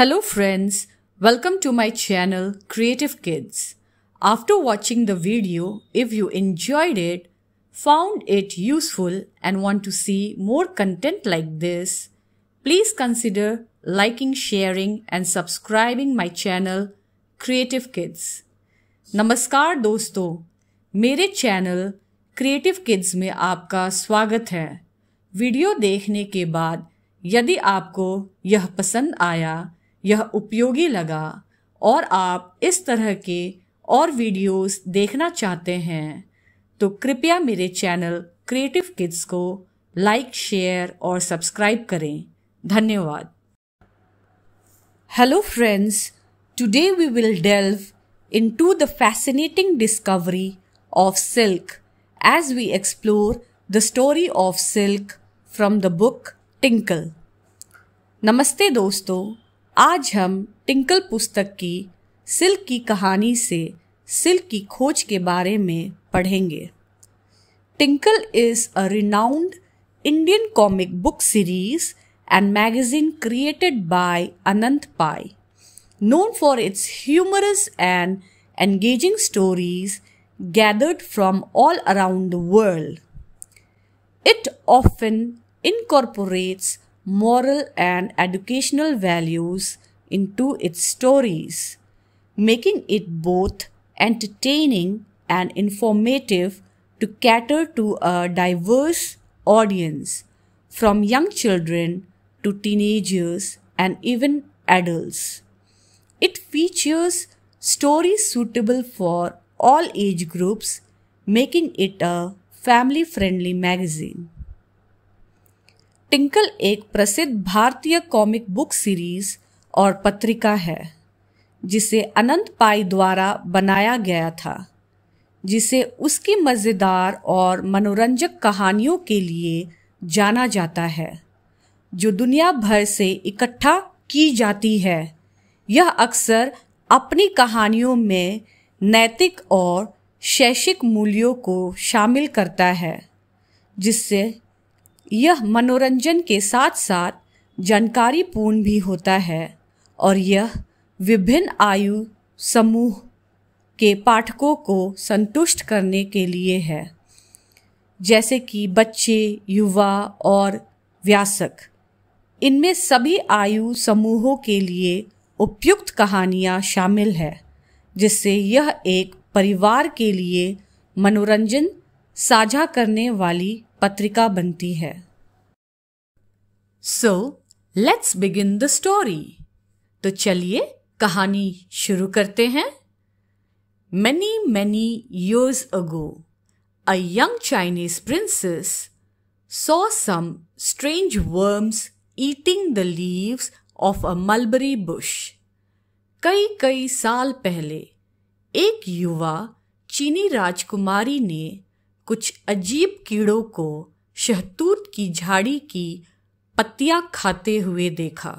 Hello friends, welcome to my channel Creative Kids. After watching the video, if you enjoyed it, found it useful and want to see more content like this, please consider liking, sharing and subscribing my channel Creative Kids. नमस्कार दोस्तों, मेरे channel Creative kids में आपका स्वागत है video देखने के बाद यदि आपको यह पसंद आया यह उपयोगी लगा और आप इस तरह के और वीडियोस देखना चाहते हैं तो कृपया मेरे चैनल क्रिएटिव किड्स को लाइक शेयर और सब्सक्राइब करें धन्यवाद hello friends today we will delve into the fascinating discovery of silk as we explore the story of silk from the book Tinkle नमस्ते दोस्तों आज हम टिंकल पुस्तक की सिल्क की कहानी से सिल्क की खोज के बारे में पढ़ेंगे Tinkle is a renowned Indian comic book series and magazine created by Anant Pai known for its humorous and engaging stories gathered from all around the world it often incorporates moral and educational values into its stories, making it both entertaining and informative to cater to a diverse audience from young children to teenagers and even adults. It features stories suitable for all age groups, making it a family friendly magazine. Tinkle एक प्रसिद्ध भारतीय comic book series और पत्रिका है जिसे अनंत पाई द्वारा बनाया गया था जिसे उसकी मज़ेदार और मनोरंजक कहानियों के लिए जाना जाता है जो दुनिया भर से इकट्ठा की जाती है यह अक्सर अपनी कहानियों में नैतिक और शैक्षिक मूल्यों को शामिल करता है जिससे यह मनोरंजन के साथ साथ जानकारी पूर्ण भी होता है और यह विभिन्न आयु समूह के पाठकों को संतुष्ट करने के लिए है जैसे कि बच्चे युवा और व्यासक इनमें सभी आयु समूहों के लिए उपयुक्त कहानियाँ शामिल है जिससे यह एक परिवार के लिए मनोरंजन साझा करने वाली पत्रिका बनती है so let's begin the story तो चलिए कहानी शुरू करते हैं many many years ago a young Chinese princess saw some strange worms eating the leaves of a mulberry bush कई कई साल पहले एक युवा चीनी राजकुमारी ने कुछ अजीब कीड़ों को शहतूत की झाड़ी की पत्तियां खाते हुए देखा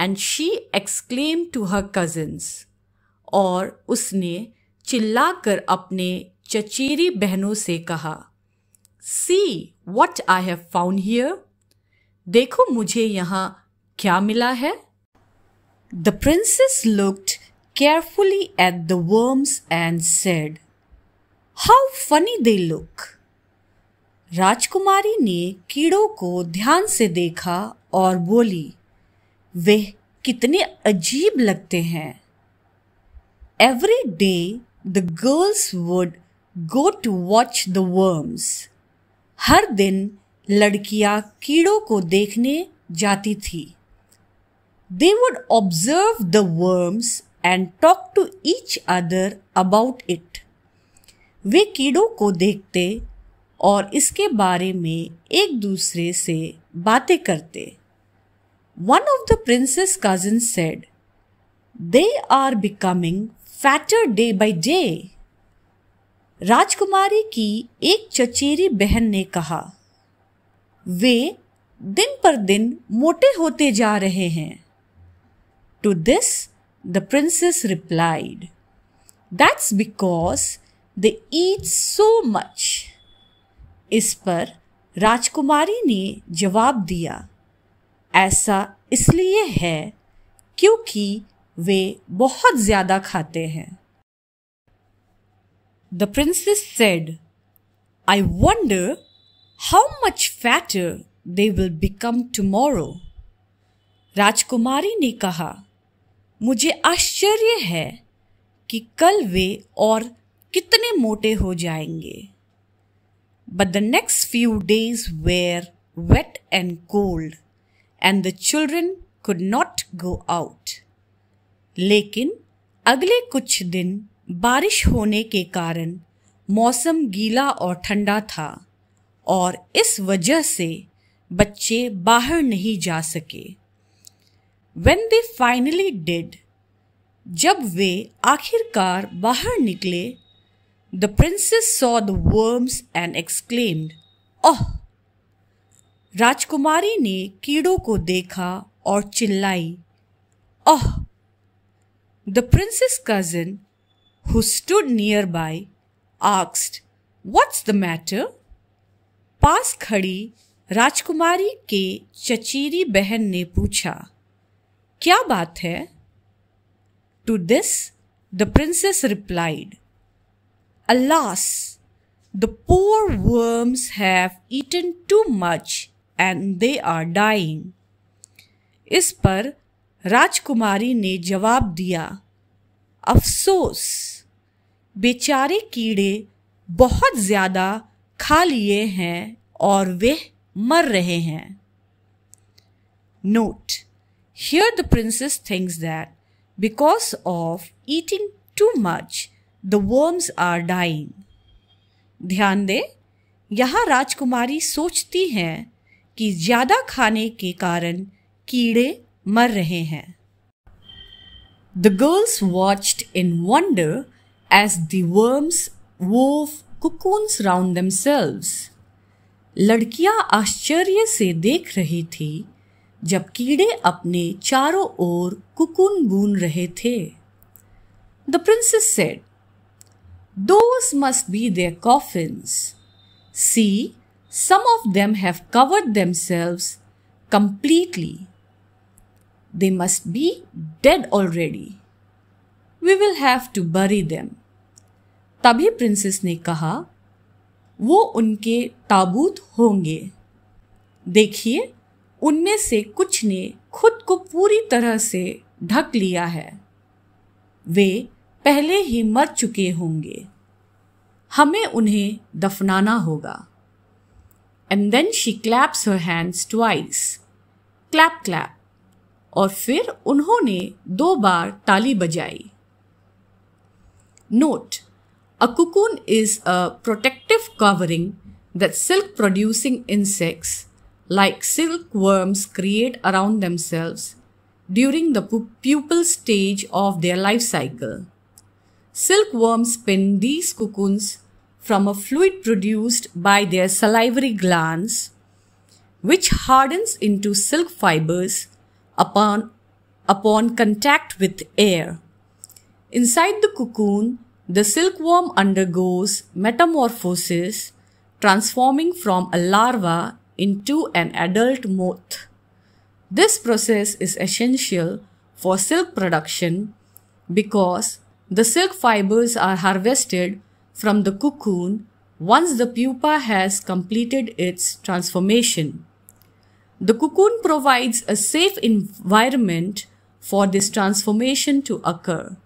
and she exclaim to her cousins और उसने चिल्लाकर अपने चचेरी बहनों से कहा see what I have found here देखो मुझे यहाँ क्या मिला है the princess looked carefully at the worms and said how funny they look राजकुमारी ने कीड़ों को ध्यान से देखा और बोली वे कितने अजीब लगते हैं every day the girls would go to watch the worms हर दिन लड़कियां कीड़ों को देखने जाती थी they would observe the worms and talk to each other about it वे कीड़ों को देखते और इसके बारे में एक दूसरे से बातें करते one of the princess cousin said they are becoming fatter day by day राजकुमारी की एक चचेरी बहन ने कहा वे दिन पर दिन मोटे होते जा रहे हैं to this the princess replied that's because they eat so much इस पर राजकुमारी ने जवाब दिया ऐसा इसलिए है क्योंकि वे बहुत ज़्यादा खाते हैं the princess said I wonder how much fatter they will become tomorrow. राजकुमारी ने कहा मुझे आश्चर्य है कि कल वे और कितने मोटे हो जाएंगे but the next few days were wet and cold and the children could not go out लेकिन अगले कुछ दिन बारिश होने के कारण मौसम गीला और ठंडा था और इस वजह से बच्चे बाहर नहीं जा सके वेन दे फाइनली डिड जब वे आखिरकार बाहर निकले The princess saw the worms and exclaimed, Oh! Rajkumari ne kido ko dekha aur chillai. Oh! The princess cousin, who stood nearby, asked, What's the matter? Pas khadi Rajkumari ke chachiri behen ne pucha. Kya baat hai? To this, the princess replied, Alas, the poor worms have eaten too much and they are dying. इस पर राजकुमारी ने जवाब दिया अफसोस बेचारे कीड़े बहुत ज़्यादा खा लिए हैं और वे मर रहे हैं note here the princess thinks that because of eating too much the worms are dying ध्यान दें यहाँ राजकुमारी सोचती हैं कि ज़्यादा खाने के कारण कीड़े मर रहे हैं the girls watched in wonder as दर्म्स worms wove cocoons round themselves लड़कियां आश्चर्य से देख रही थी जब कीड़े अपने चारों ओर कुकुन बून रहे थे the princess said Those must be their coffins. See, some of them have covered themselves completely. They must be dead already. We will have to bury them. तभी प्रिंसेस ने कहा वो उनके ताबूत होंगे देखिए उनमें से कुछ ने खुद को पूरी तरह से ढक लिया है वे पहले ही मर चुके होंगे हमें उन्हें दफनाना होगा and then she claps her hands twice clap clap और फिर उन्होंने दो बार ताली बजाई note a cocoon is a protective covering that silk producing insects like silk worms create around themselves during the pupal stage of their life cycle Silkworms spin these cocoons from a fluid produced by their salivary glands, which hardens into silk fibers upon, upon contact with air. Inside the cocoon, the silkworm undergoes metamorphosis, transforming from a larva into an adult moth. This process is essential for silk production because the silk fibers are harvested from the cocoon once the pupa has completed its transformation. The cocoon provides a safe environment for this transformation to occur.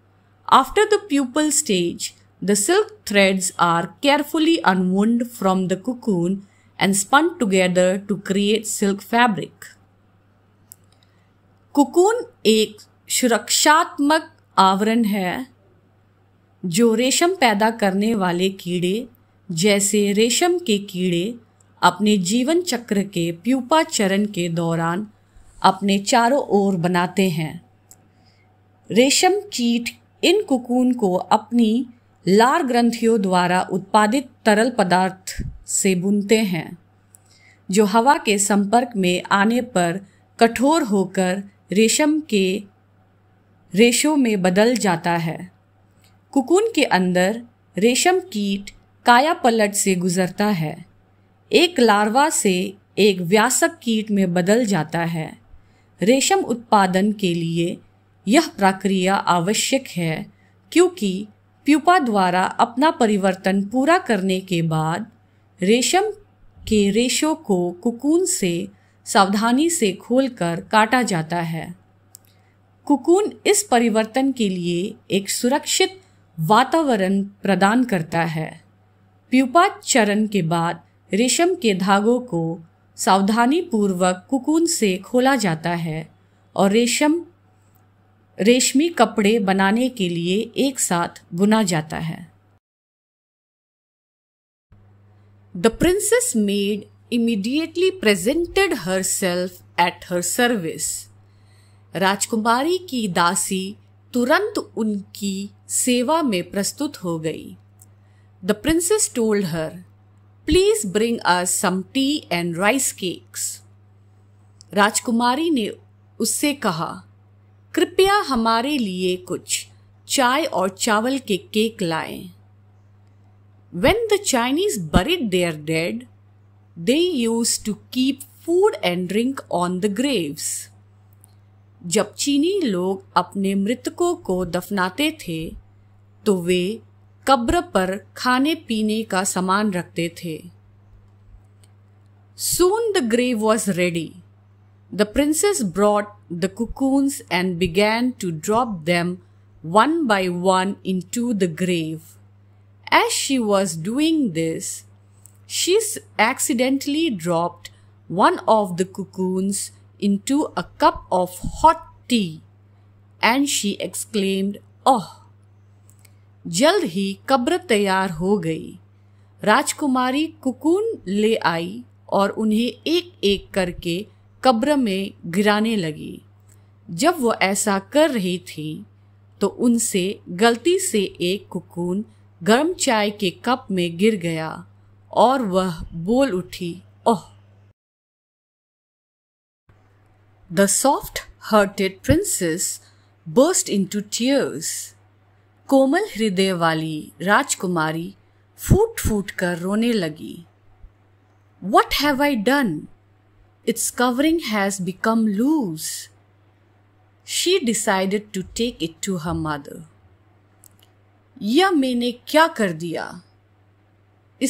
After the pupal stage, the silk threads are carefully unwound from the cocoon and spun together to create silk fabric. Cocoon एक सुरक्षात्मक आवरण है जो रेशम पैदा करने वाले कीड़े जैसे रेशम के कीड़े अपने जीवन चक्र के प्यूपा चरण के दौरान अपने चारों ओर बनाते हैं रेशम कीट इन कुकून को अपनी लार ग्रंथियों द्वारा उत्पादित तरल पदार्थ से बुनते हैं जो हवा के संपर्क में आने पर कठोर होकर रेशम के रेशों में बदल जाता है कुकुन के अंदर रेशम कीट काया पलट से गुजरता है एक लार्वा से एक व्यासक कीट में बदल जाता है रेशम उत्पादन के लिए यह प्रक्रिया आवश्यक है क्योंकि प्यूपा द्वारा अपना परिवर्तन पूरा करने के बाद रेशम के रेशों को कुकून से सावधानी से खोलकर काटा जाता है कुकून इस परिवर्तन के लिए एक सुरक्षित वातावरण प्रदान करता है प्यूपा चरण के बाद रेशम के धागों को सावधानी पूर्वक कुकून से खोला जाता है और रेशम रेशमी कपड़े बनाने के लिए एक साथ बुना जाता है the princess maid immediately presented herself at her service राजकुमारी की दासी तुरंत उनकी सेवा में प्रस्तुत हो गई the princess told her please bring us some tea and rice cakes राजकुमारी ने उससे कहा कृपया हमारे लिए कुछ चाय और चावल के केक लाएं। When the Chinese buried their dead they use to keep food and drink on the graves जब चीनी लोग अपने मृतकों को दफनाते थे तो वे कब्र पर खाने पीने का सामान रखते थे Soon the grave was ready. The princess brought the cocoons and began to drop them one by one into the grave. As she was doing this, she accidentally dropped one of the cocoons into a cup of hot tea and she exclaimed, Oh! जल्द ही कब्र तैयार हो गई राजकुमारी cocoon ले आई और उन्हें एक एक करके कब्र में गिराने लगी जब वो ऐसा कर रही थी तो उनसे गलती से एक कुकून गर्म चाय के कप में गिर गया और वह बोल उठी ओह The soft hearted princess burst into tears. कोमल हृदय वाली राजकुमारी फूट फूट कर रोने लगी what have I done its covering has become loose she decided to take it to her mother यह मैंने क्या कर दिया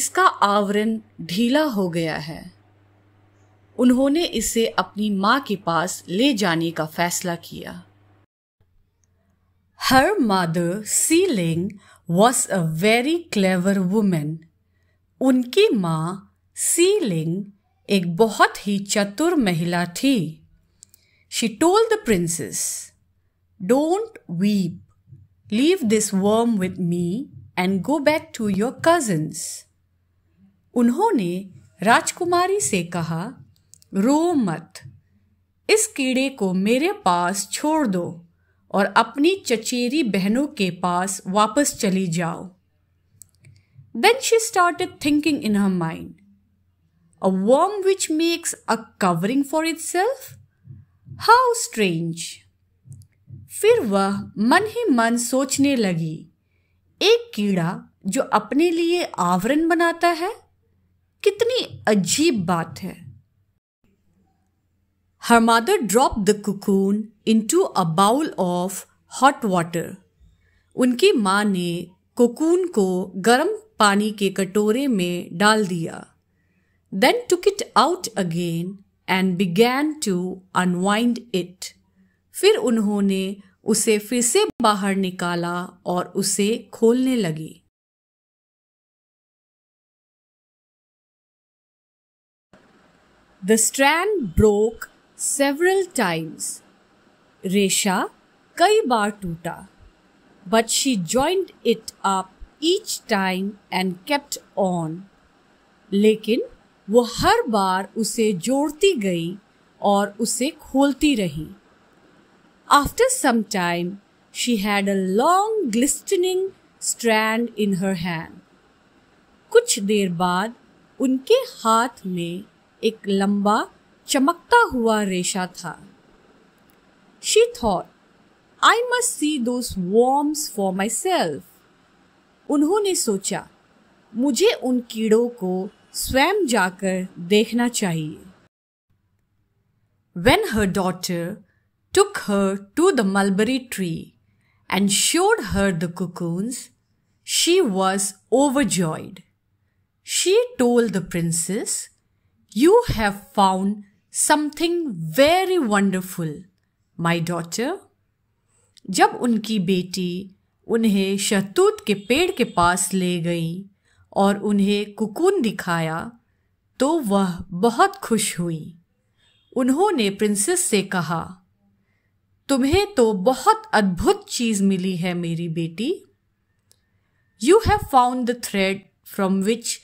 इसका आवरण ढीला हो गया है उन्होंने इसे अपनी माँ के पास ले जाने का फैसला किया हर mother Si Ling was a very clever women उनकी माँ सी लिंग एक बहुत ही चतुर महिला थी she told the princess don't weep leave this worm with me and go back to your cousins उन्होंने राजकुमारी से कहा रो मत इस कीड़े को मेरे पास छोड़ दो और अपनी चचेरी बहनों के पास वापस चली जाओ then she start thinking in her mind a worm which makes a covering for itself how strange फिर वह मन ही मन सोचने लगी एक कीड़ा जो अपने लिए आवरण बनाता है कितनी अजीब बात है Her mother dropped the cocoon into a bowl of hot water. उनकी माँ ने कोकून को गर्म पानी के कटोरे में डाल दिया then took it out again and began to unwind it फिर उन्होंने उसे फिर से बाहर निकाला और उसे खोलने लगी the strand broke several times. Resha kai bar tuta, but she joined it up each time and kept on. लेकिन वो हर बार उसे जोड़ती गई और उसे खोलती रही after some time she had a long glistening strand in her hand कुछ देर बाद उनके हाथ में एक लंबा चमकता हुआ रेशा था she thought I must see those worms for myself उन्होंने सोचा मुझे उन कीड़ों को स्वयं जाकर देखना चाहिए when her daughter took her to the mulberry tree and showed her the cocoons was overjoyed she told the princess you have found something very wonderful my daughter जब उनकी बेटी उन्हें शहतूत के पेड़ के पास ले गई और उन्हें कुकून दिखाया तो वह बहुत खुश हुई उन्होंने प्रिंसेस से कहा तुम्हें तो बहुत अद्भुत चीज़ मिली है मेरी बेटी you have found the thread from which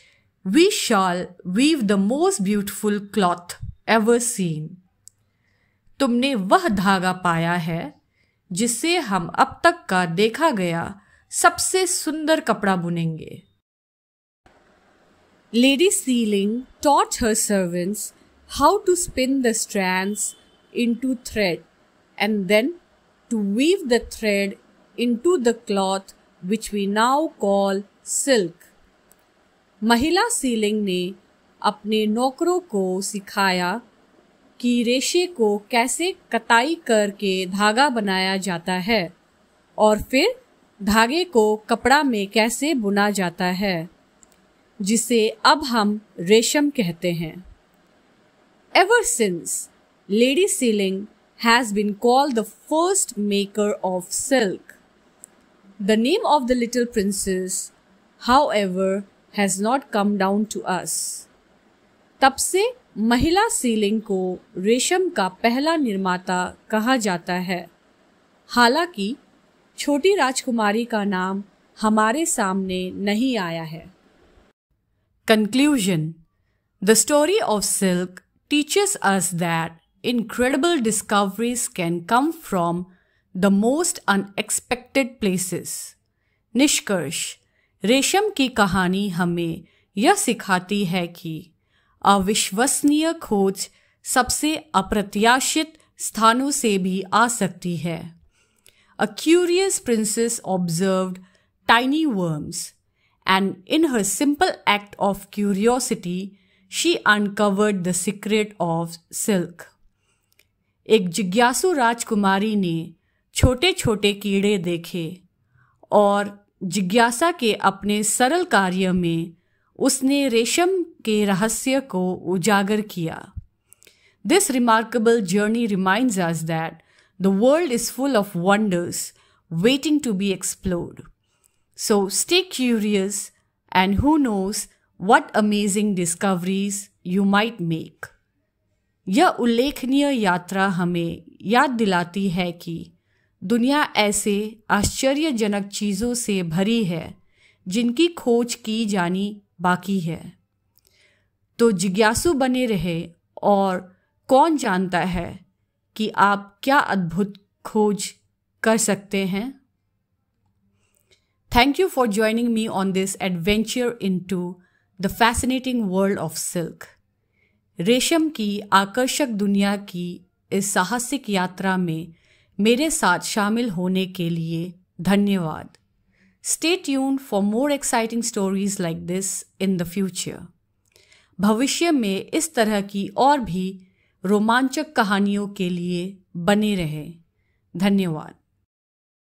we shall weave the most beautiful cloth ever seen तुमने वह धागा पाया है जिसे हम अब तक का देखा गया सबसे सुंदर कपड़ा बुनेंगे lady Si Ling taught her servants how to spin the strands into thread and then to weave the thread into the cloth which we now call silk महिला सीलिंग ने अपने नौकरों को सिखाया कि रेशे को कैसे कताई करके धागा बनाया जाता है और फिर धागे को कपड़ा में कैसे बुना जाता है जिसे अब हम रेशम कहते हैं ever since lady Si Ling has been called the first maker of silk the name of the little princess however has not come down to us तब से महिला सीलिंग को रेशम का पहला निर्माता कहा जाता है हालांकि छोटी राजकुमारी का नाम हमारे सामने नहीं आया है conclusion the story of silk teaches us that incredible discoveries can come from the most unexpected places निष्कर्ष रेशम की कहानी हमें यह सिखाती है कि अविश्वसनीय खोज सबसे अप्रत्याशित स्थानों से भी आ सकती है a curious princess observed tiny worms and in her simple act of curiosity she uncovered the secret of silk एक जिज्ञासु राजकुमारी ने छोटे छोटे कीड़े देखे और जिज्ञासा के अपने सरल कार्य में उसने रेशम के रहस्य को उजागर किया this remarkable journey remind us that the world is full of wonders waiting to be explored so stay curious and who knows what amazing discoveries you might make यह उल्लेखनीय यात्रा हमें याद दिलाती है कि दुनिया ऐसे आश्चर्यजनक चीज़ों से भरी है जिनकी खोज की जानी बाकी है तो जिज्ञासु बने रहे और कौन जानता है कि आप क्या अद्भुत खोज कर सकते हैं thank you for joining me on this adventure into the fascinating world of silk रेशम की आकर्षक दुनिया की इस साहसिक यात्रा में मेरे साथ शामिल होने के लिए धन्यवाद stay tune for more exciting stories like this in the future भविष्य में इस तरह की और भी रोमांचक कहानियों के लिए बने रहें धन्यवाद